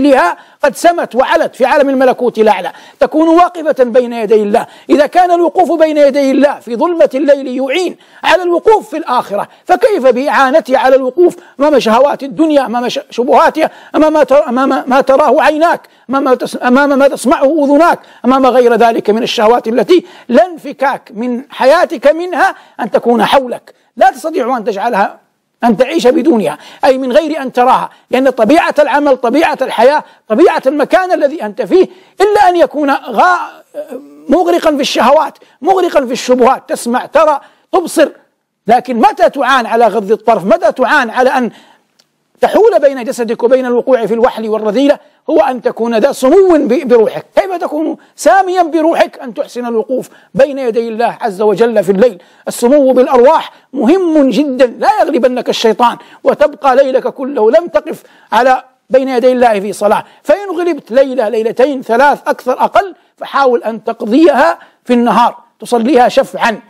مثلها قد سمت وعلت في عالم الملكوت الأعلى تكون واقفة بين يدي الله إذا كان الوقوف بين يدي الله في ظلمة الليل يعين على الوقوف في الآخرة فكيف بإعانته على الوقوف أمام شهوات الدنيا أمام شبهاتها أمام ما, ما تراه عيناك أمام, أمام ما تسمعه أذناك أمام غير ذلك من الشهوات التي لا انفكاك من حياتك منها أن تكون حولك لا تستطيع أن تجعلها أن تعيش بدونها أي من غير أن تراها لأن طبيعة العمل طبيعة الحياة طبيعة المكان الذي أنت فيه إلا أن يكون غا مغرقا في الشهوات مغرقا في الشبهات تسمع ترى تبصر لكن متى تعان على غض الطرف متى تعان على أن تحول بين جسدك وبين الوقوع في الوحل والرذيلة هو أن تكون ذا سمو بروحك كيف تكون ساميا بروحك أن تحسن الوقوف بين يدي الله عز وجل في الليل السمو بالأرواح مهم جدا لا يغلبنك الشيطان وتبقى ليلك كله لم تقف على بين يدي الله في صلاة فإن غلبت ليلة ليلتين ثلاث أكثر أقل فحاول أن تقضيها في النهار تصليها شفعا